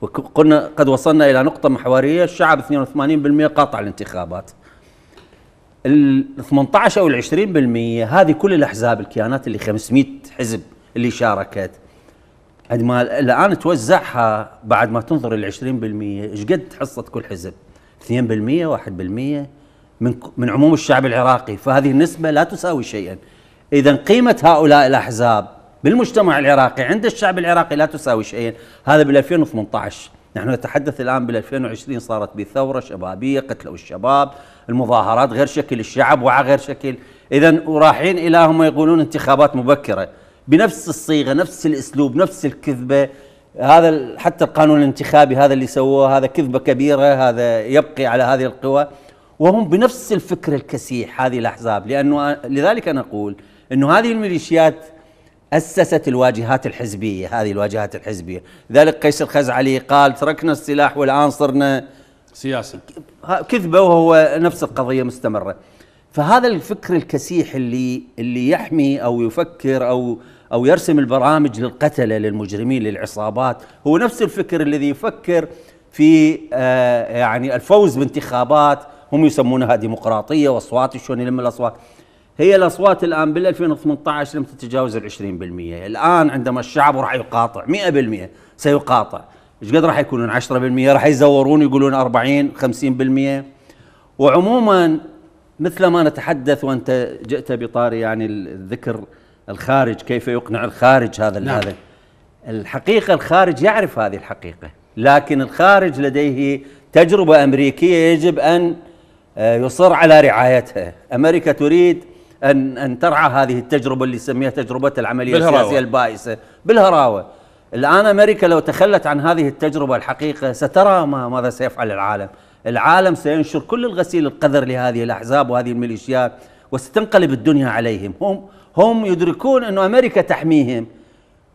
وقلنا قد وصلنا إلى نقطة محورية الشعب 82% قاطع الانتخابات ال 18 أو ال 20% هذه كل الأحزاب الكيانات اللي 500 حزب اللي شاركت عندما الآن توزعها بعد ما تنظر ال 20% ايش قد حصة كل حزب 2% 1% من من عموم الشعب العراقي فهذه النسبة لا تساوي شيئا إذا قيمة هؤلاء الأحزاب بالمجتمع العراقي عند الشعب العراقي لا تساوي شيئا هذا بال 2018 نحن نتحدث الآن بال 2020 صارت بثورة شبابية قتلوا الشباب المظاهرات غير شكل الشعب وعى غير شكل إذا ورايحين إلى هم يقولون انتخابات مبكرة بنفس الصيغة نفس الأسلوب نفس الكذبة هذا حتى القانون الانتخابي هذا اللي سووه هذا كذبة كبيرة هذا يبقي على هذه القوى وهم بنفس الفكر الكسيح هذه الأحزاب لأنه لذلك أنا أقول أنه هذه الميليشيات أسست الواجهات الحزبية هذه الواجهات الحزبية ذلك قيس الخزعلي قال تركنا السلاح والآن صرنا سياسة كذبة وهو نفس القضية مستمرة فهذا الفكر الكسيح اللي اللي يحمي او يفكر او او يرسم البرامج للقتله للمجرمين للعصابات هو نفس الفكر الذي يفكر في آه يعني الفوز بانتخابات هم يسمونها ديمقراطيه واصوات شلون يلم الاصوات هي الاصوات الان بال 2018 لم تتجاوز ال 20% الان عندما الشعب راح يقاطع 100% سيقاطع ايش قد راح يكونون 10% راح يزورون يقولون 40 50% وعموما مثل ما نتحدث وانت جئت بطاري يعني الذكر الخارج كيف يقنع الخارج هذا نعم. هذا الحقيقه الخارج يعرف هذه الحقيقه لكن الخارج لديه تجربه امريكيه يجب ان آه، يصر على رعايتها امريكا تريد أن, أن ترعى هذه التجربة اللي سميها تجربة العملية بالهراوة. السياسية البائسة بالهراوة الآن أمريكا لو تخلت عن هذه التجربة الحقيقة سترى ما ماذا سيفعل العالم العالم سينشر كل الغسيل القذر لهذه الأحزاب وهذه الميليشيات وستنقلب الدنيا عليهم هم هم يدركون أن أمريكا تحميهم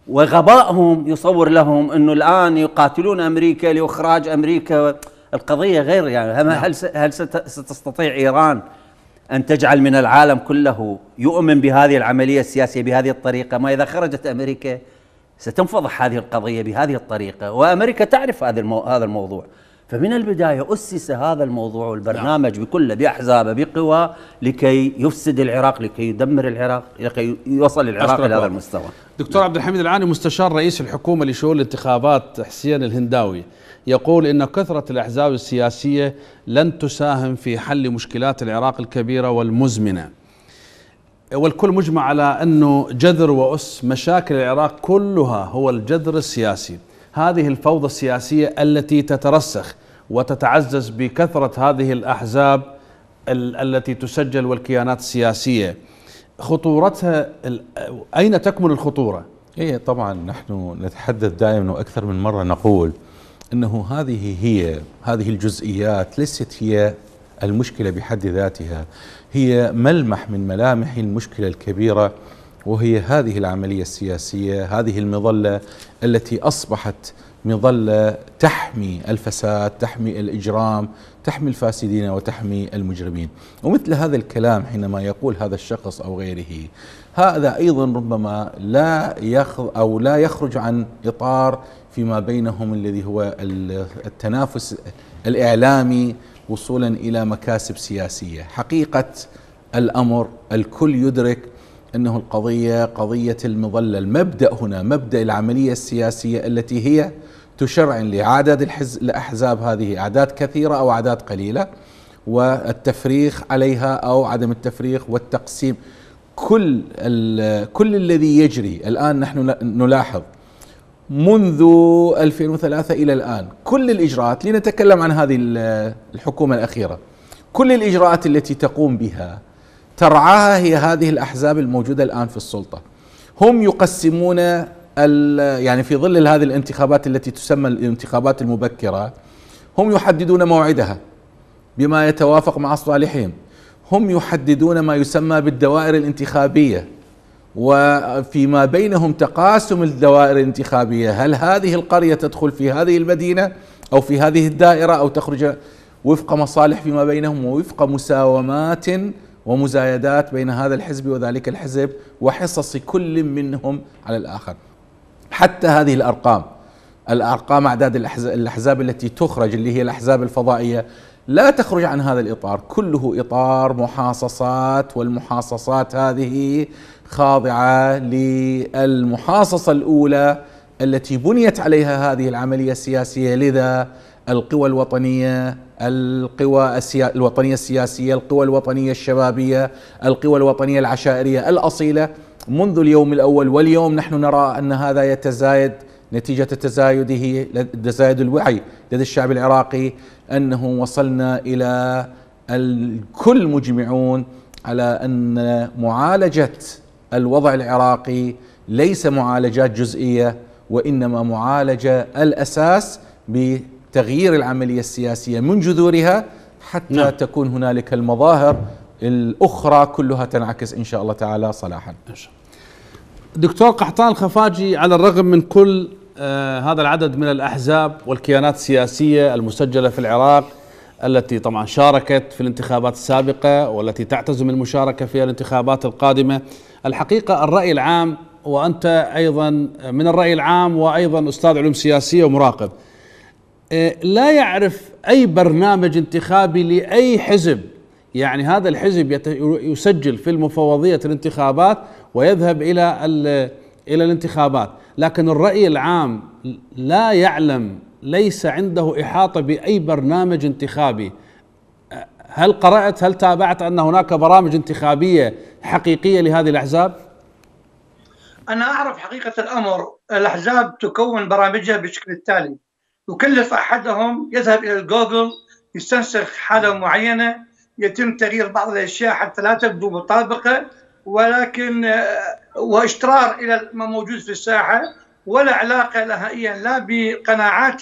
وغبائهم يصور لهم أنه الآن يقاتلون أمريكا لإخراج أمريكا القضية غير يعني هل نعم. هل ستستطيع إيران أن تجعل من العالم كله يؤمن بهذه العملية السياسية بهذه الطريقة ما إذا خرجت أمريكا ستنفضح هذه القضية بهذه الطريقة وأمريكا تعرف هذا هذا الموضوع فمن البداية أسس هذا الموضوع والبرنامج نعم. بكله بأحزابه بقوى لكي يفسد العراق لكي يدمر العراق لكي يوصل العراق إلى هذا المستوى دكتور نعم. عبد الحميد العاني مستشار رئيس الحكومة لشؤون الانتخابات حسين الهنداوي يقول إن كثرة الأحزاب السياسية لن تساهم في حل مشكلات العراق الكبيرة والمزمنة والكل مجمع على أنه جذر وأس مشاكل العراق كلها هو الجذر السياسي هذه الفوضى السياسية التي تترسخ وتتعزز بكثرة هذه الأحزاب التي تسجل والكيانات السياسية خطورتها أين تكمن الخطورة؟ إيه طبعا نحن نتحدث دائما وأكثر من مرة نقول انه هذه هي هذه الجزئيات ليست هي المشكله بحد ذاتها هي ملمح من ملامح المشكله الكبيره وهي هذه العمليه السياسيه هذه المظله التي اصبحت مظله تحمي الفساد تحمي الاجرام تحمي الفاسدين وتحمي المجرمين ومثل هذا الكلام حينما يقول هذا الشخص او غيره هذا ايضا ربما لا يخ او لا يخرج عن اطار فيما بينهم الذي هو التنافس الإعلامي وصولا إلى مكاسب سياسية حقيقة الأمر الكل يدرك أنه القضية قضية المظلة المبدأ هنا مبدأ العملية السياسية التي هي تشرع لعدد الأحزاب هذه أعداد كثيرة أو أعداد قليلة والتفريخ عليها أو عدم التفريخ والتقسيم كل كل الذي يجري الآن نحن نلاحظ منذ 2003 إلى الآن كل الإجراءات لنتكلم عن هذه الحكومة الأخيرة كل الإجراءات التي تقوم بها ترعاها هي هذه الأحزاب الموجودة الآن في السلطة هم يقسمون يعني في ظل هذه الانتخابات التي تسمى الانتخابات المبكرة هم يحددون موعدها بما يتوافق مع صالحهم هم يحددون ما يسمى بالدوائر الانتخابية وفيما بينهم تقاسم الدوائر الانتخابيه هل هذه القريه تدخل في هذه المدينه او في هذه الدائره او تخرج وفق مصالح فيما بينهم ووفق مساومات ومزايدات بين هذا الحزب وذلك الحزب وحصص كل منهم على الاخر حتى هذه الارقام الارقام اعداد الاحزاب التي تخرج اللي هي الاحزاب الفضائيه لا تخرج عن هذا الاطار كله اطار محاصصات والمحاصصات هذه خاضعه للمحاصصه الاولى التي بنيت عليها هذه العمليه السياسيه لذا القوى الوطنيه القوى الوطنيه السياسيه، القوى الوطنيه الشبابيه، القوى الوطنيه العشائريه الاصيله منذ اليوم الاول واليوم نحن نرى ان هذا يتزايد نتيجه تزايده تزايد الوعي لدى الشعب العراقي انه وصلنا الى الكل مجمعون على ان معالجه الوضع العراقي ليس معالجات جزئيه وانما معالجه الاساس بتغيير العمليه السياسيه من جذورها حتى نعم. تكون هنالك المظاهر الاخرى كلها تنعكس ان شاء الله تعالى صلاحا. ان شاء الله. دكتور قحطان الخفاجي على الرغم من كل آه هذا العدد من الاحزاب والكيانات السياسيه المسجله في العراق التي طبعا شاركت في الانتخابات السابقه والتي تعتزم المشاركه في الانتخابات القادمه الحقيقة الرأي العام وأنت أيضا من الرأي العام وأيضا أستاذ علوم سياسية ومراقب إيه، لا يعرف أي برنامج انتخابي لأي حزب يعني هذا الحزب يسجل في المفوضية الانتخابات ويذهب إلى إلى الانتخابات لكن الرأي العام لا يعلم ليس عنده إحاطة بأي برنامج انتخابي هل قرأت هل تابعت أن هناك برامج انتخابية حقيقية لهذه الأحزاب؟ أنا أعرف حقيقة الأمر الأحزاب تكون برامجها بالشكل التالي يكلف أحدهم يذهب إلى الجوجل يستنسخ حالة معينة يتم تغيير بعض الأشياء حتى لا تبدو مطابقة ولكن آه، واشترار إلى ما موجود في الساحة ولا علاقة نهائيا لا بقناعات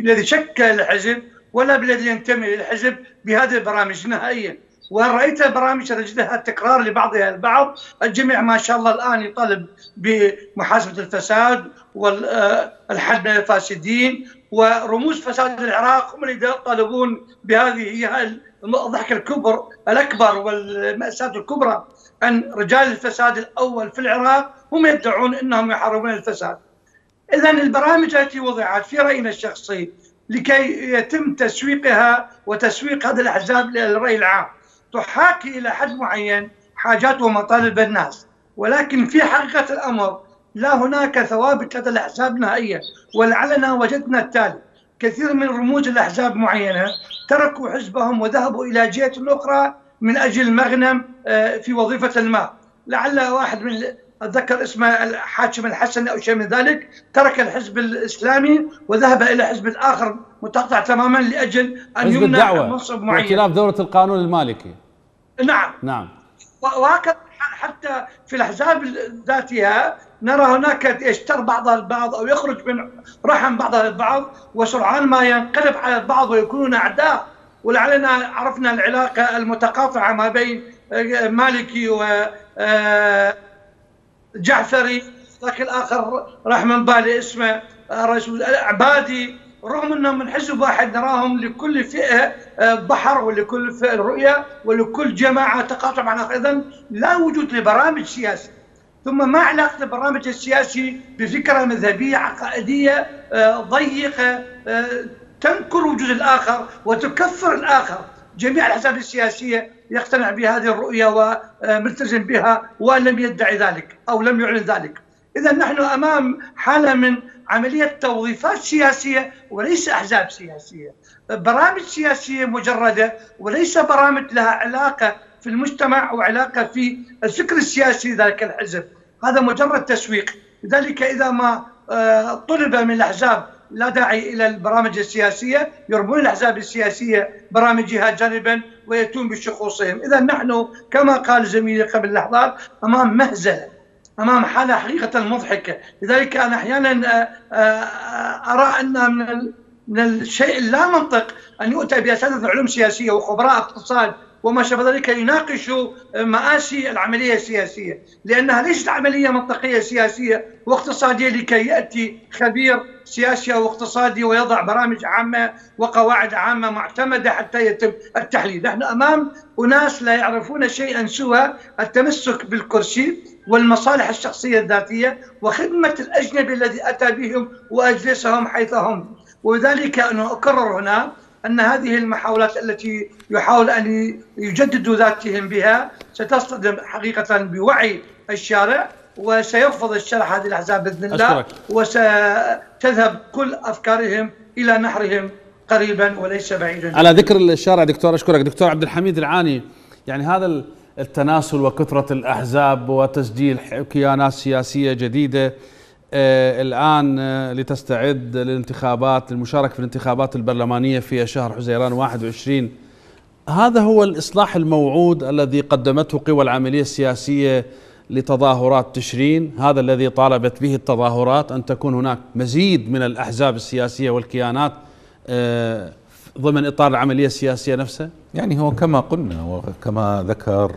الذي شكل الحزب ولا بالذي ينتمي للحزب بهذه البرامج نهائيا وان رايت البرامج تجدها تكرار لبعضها البعض الجميع ما شاء الله الان يطالب بمحاسبه الفساد والحد من الفاسدين ورموز فساد العراق هم اللي يطالبون بهذه الضحك الكبر الاكبر والماساه الكبرى ان رجال الفساد الاول في العراق هم يدعون انهم يحاربون الفساد. اذا البرامج التي وضعت في راينا الشخصي لكي يتم تسويقها وتسويق هذه الاحزاب للراي العام تحاكي الى حد معين حاجات ومطالب الناس ولكن في حقيقه الامر لا هناك ثوابت لدى الاحزاب نهائيا ولعلنا وجدنا التالي كثير من رموز الاحزاب معينه تركوا حزبهم وذهبوا الى جهه اخرى من اجل مغنم آه، في وظيفه ما لعل واحد من اتذكر اسمه الحاكم الحسني او شيء من ذلك ترك الحزب الاسلامي وذهب الى حزب اخر متقطع تماما لاجل ان يمنع منصب معين وخلاف دوره القانون المالكي نعم نعم وهكذا حتى في الاحزاب ذاتها نرى هناك يشتر بعضها البعض او يخرج من رحم بعضها البعض وسرعان ما ينقلب على البعض ويكونون اعداء ولعلنا عرفنا العلاقه المتقاطعه ما بين مالكي و آه، جعفري ذاك الاخر راح من بالي اسمه رسول عبادي رغم انهم من حزب واحد نراهم لكل فئه آه، بحر ولكل فئه رؤيه ولكل جماعه تقاطع مع اذا لا وجود لبرامج سياسيه ثم ما علاقه البرنامج السياسي بفكره مذهبيه عقائديه آه، ضيقه آه، تنكر وجود الاخر وتكفر الاخر جميع الاحزاب السياسيه يقتنع بهذه الرؤيه وملتزم بها ولم يدعي ذلك او لم يعلن ذلك. اذا نحن امام حاله من عمليه توظيفات سياسيه وليس احزاب سياسيه. برامج سياسيه مجرده وليس برامج لها علاقه في المجتمع او علاقه في الفكر السياسي ذاك الحزب. هذا مجرد تسويق، لذلك اذا ما آه، طلب من الاحزاب لا داعي الى البرامج السياسيه يربون الاحزاب السياسيه برامجها جانبا ويأتون بشخوصهم اذا نحن كما قال زميلي قبل لحظات امام مهزله امام حاله حقيقه مضحكه لذلك انا احيانا آه، آه، ارى ان من من الشيء اللا منطق ان يؤتى باساتذه علوم سياسيه وخبراء اقتصاد وما شابه ذلك يناقشوا آه، مآسي العملية السياسية لأنها ليست عملية منطقية سياسية واقتصادية لكي يأتي خبير سياسي أو اقتصادي ويضع برامج عامة وقواعد عامة معتمدة حتى يتم التحليل نحن أمام أناس لا يعرفون شيئا سوى التمسك بالكرسي والمصالح الشخصية الذاتية وخدمة الأجنبي الذي أتى بهم وأجلسهم حيث هم وذلك أنه أكرر هنا ان هذه المحاولات التي يحاول ان يجددوا ذاتهم بها ستصطدم حقيقه بوعي الشارع وسيرفض الشارع هذه الاحزاب باذن الله أشكرك. وستذهب كل افكارهم الى نحرهم قريبا وليس بعيدا على ذكر الشارع دكتور اشكرك دكتور عبد الحميد العاني يعني هذا التناسل وكثره الاحزاب وتسجيل كيانات سياسيه جديده آه، الآن آه، لتستعد للانتخابات للمشاركة في الانتخابات البرلمانية في شهر حزيران 21 هذا هو الإصلاح الموعود الذي قدمته قوى العملية السياسية لتظاهرات تشرين هذا الذي طالبت به التظاهرات أن تكون هناك مزيد من الأحزاب السياسية والكيانات آه، ضمن إطار العملية السياسية نفسها يعني هو كما قلنا وكما ذكر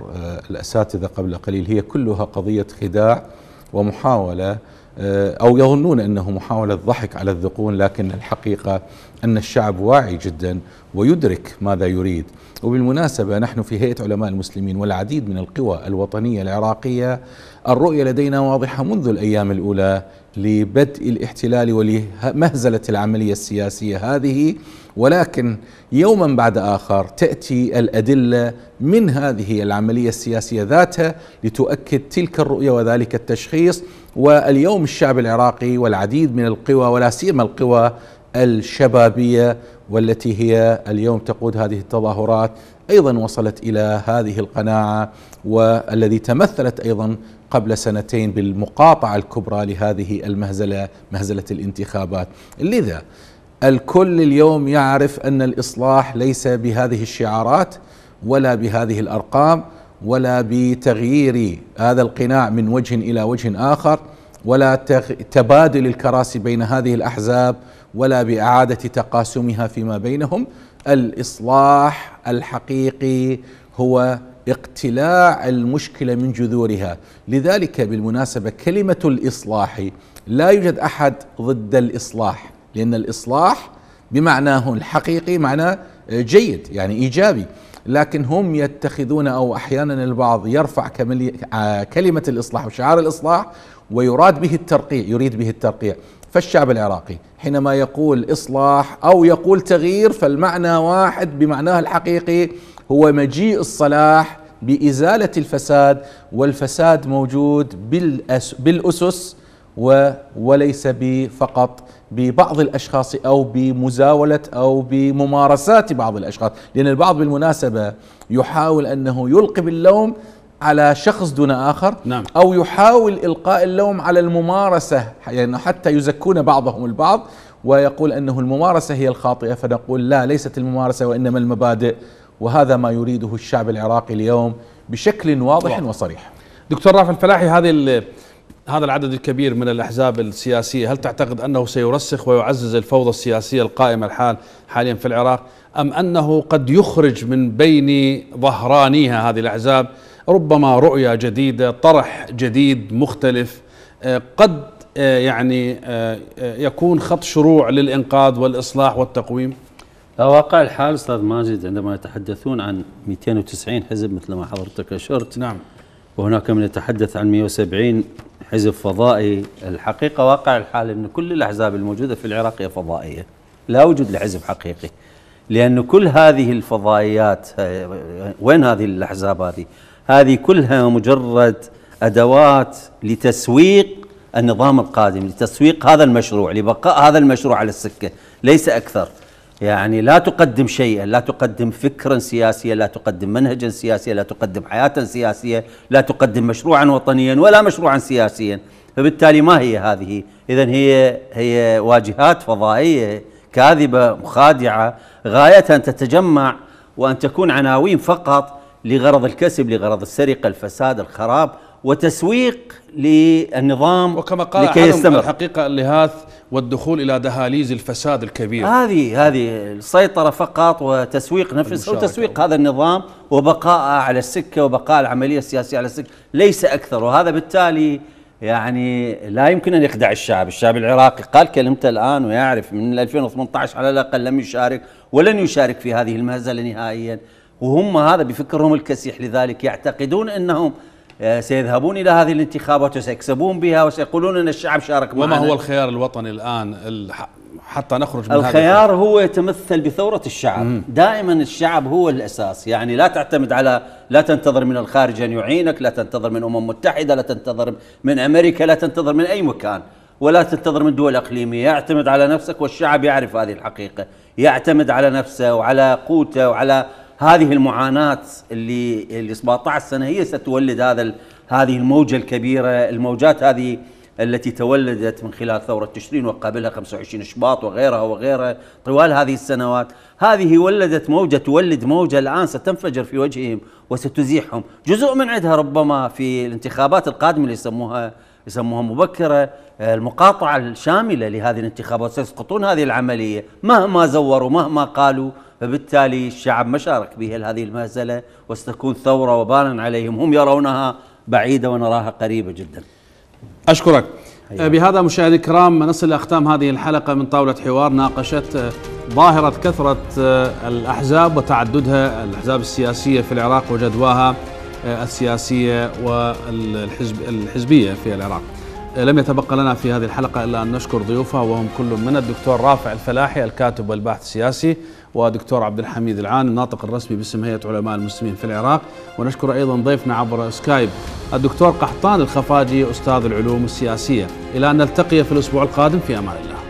الأساتذة قبل قليل هي كلها قضية خداع ومحاولة آه، أو يظنون أنه محاولة ضحك على الذقون لكن الحقيقة أن الشعب واعي جدا ويدرك ماذا يريد وبالمناسبة نحن في هيئة علماء المسلمين والعديد من القوى الوطنية العراقية الرؤية لدينا واضحة منذ الأيام الأولى لبدء الاحتلال ولمهزلة العملية السياسية هذه ولكن يوما بعد آخر تأتي الأدلة من هذه العملية السياسية ذاتها لتؤكد تلك الرؤية وذلك التشخيص واليوم الشعب العراقي والعديد من القوى ولا سيما القوى الشبابيه والتي هي اليوم تقود هذه التظاهرات ايضا وصلت الى هذه القناعه والذي تمثلت ايضا قبل سنتين بالمقاطعه الكبرى لهذه المهزله مهزله الانتخابات لذا الكل اليوم يعرف ان الاصلاح ليس بهذه الشعارات ولا بهذه الارقام ولا بتغيير هذا القناع من وجه الى وجه اخر ولا تبادل الكراسي بين هذه الاحزاب ولا باعاده تقاسمها فيما بينهم الاصلاح الحقيقي هو اقتلاع المشكله من جذورها لذلك بالمناسبه كلمه الاصلاح لا يوجد احد ضد الاصلاح لان الاصلاح بمعناه الحقيقي معنى جيد يعني ايجابي لكن هم يتخذون او احيانا البعض يرفع آه، كلمه الاصلاح وشعار الاصلاح ويراد به الترقيع يريد به الترقيع فالشعب العراقي حينما يقول اصلاح او يقول تغيير فالمعنى واحد بمعناه الحقيقي هو مجيء الصلاح بازاله الفساد والفساد موجود بالاسس وليس فقط ببعض الاشخاص او بمزاوله او بممارسات بعض الاشخاص، لان البعض بالمناسبه يحاول انه يلقي باللوم على شخص دون اخر نعم. او يحاول القاء اللوم على الممارسه يعني حتى يزكون بعضهم البعض ويقول انه الممارسه هي الخاطئه فنقول لا ليست الممارسه وانما المبادئ وهذا ما يريده الشعب العراقي اليوم بشكل واضح, واضح. وصريح. دكتور رافع الفلاحي هذه هذا العدد الكبير من الأحزاب السياسية هل تعتقد أنه سيرسخ ويعزز الفوضى السياسية القائمة الحال حاليا في العراق أم أنه قد يخرج من بين ظهرانيها هذه الأحزاب ربما رؤية جديدة طرح جديد مختلف آه، قد آه، يعني آه، يكون خط شروع للإنقاذ والإصلاح والتقويم واقع الحال استاذ ماجد عندما يتحدثون عن 290 حزب مثل ما حضرتك اشرت نعم وهناك من يتحدث عن 170 حزب فضائي الحقيقة واقع الحال أن كل الأحزاب الموجودة في العراق هي فضائية لا وجود لحزب حقيقي لأن كل هذه الفضائيات وين هذه الأحزاب هذه هذه كلها مجرد أدوات لتسويق النظام القادم لتسويق هذا المشروع لبقاء هذا المشروع على السكة ليس أكثر يعني لا تقدم شيئا لا تقدم فكرا سياسيا لا تقدم منهجا سياسيا لا تقدم حياة سياسية لا تقدم مشروعا وطنيا ولا مشروعا سياسيا فبالتالي ما هي هذه إذا هي هي واجهات فضائية كاذبة مخادعة غاية أن تتجمع وأن تكون عناوين فقط لغرض الكسب لغرض السرقة الفساد الخراب وتسويق للنظام وكما قال لكي يستمر الحقيقة هاث والدخول الى دهاليز الفساد الكبير هذه هذه السيطره فقط وتسويق نفسه وتسويق هذا النظام وبقاء على السكه وبقاء العمليه السياسيه على السكه ليس اكثر وهذا بالتالي يعني لا يمكن ان يخدع الشعب، الشعب العراقي قال كلمته الان ويعرف من 2018 على الاقل لم يشارك ولن يشارك في هذه المهزله نهائيا، وهم هذا بفكرهم الكسيح لذلك يعتقدون انهم آه، سيذهبون إلى هذه الانتخابات وسيكسبون بها وسيقولون أن الشعب شارك معنا وما هو الخيار الوطني الآن حتى نخرج من الخيار هذا هو يتمثل بثورة الشعب مم. دائما الشعب هو الأساس يعني لا تعتمد على لا تنتظر من الخارج أن يعينك لا تنتظر من أمم متحدة لا تنتظر من أمريكا لا تنتظر من أي مكان ولا تنتظر من دول اقليميه، اعتمد على نفسك والشعب يعرف هذه الحقيقه، يعتمد على نفسه وعلى قوته وعلى هذه المعاناه اللي اللي 17 سنه هي ستولد هذا هذه الموجه الكبيره الموجات هذه التي تولدت من خلال ثورة تشرين وقبلها 25 شباط وغيرها وغيرها طوال هذه السنوات هذه ولدت موجة تولد موجة الآن ستنفجر في وجههم وستزيحهم جزء من عندها ربما في الانتخابات القادمة اللي يسموها يسموها مبكرة المقاطعة الشاملة لهذه الانتخابات سيسقطون هذه العملية مهما زوروا مهما قالوا فبالتالي الشعب ما شارك به هذه المهزلة وستكون ثورة وبالا عليهم هم يرونها بعيدة ونراها قريبة جدا أشكرك أيوة. بهذا مشاهدي الكرام نصل لأختام هذه الحلقة من طاولة حوار ناقشت آه، ظاهرة كثرة آه، الأحزاب وتعددها الأحزاب السياسية في العراق وجدواها آه، السياسية والحزب الحزبية في العراق لم يتبقى لنا في هذه الحلقة إلا أن نشكر ضيوفها وهم كل من الدكتور رافع الفلاحي الكاتب والباحث السياسي ودكتور عبد الحميد العان الناطق الرسمي باسم هيئة علماء المسلمين في العراق ونشكر أيضا ضيفنا عبر سكايب الدكتور قحطان الخفاجي أستاذ العلوم السياسية إلى أن نلتقي في الأسبوع القادم في أمان الله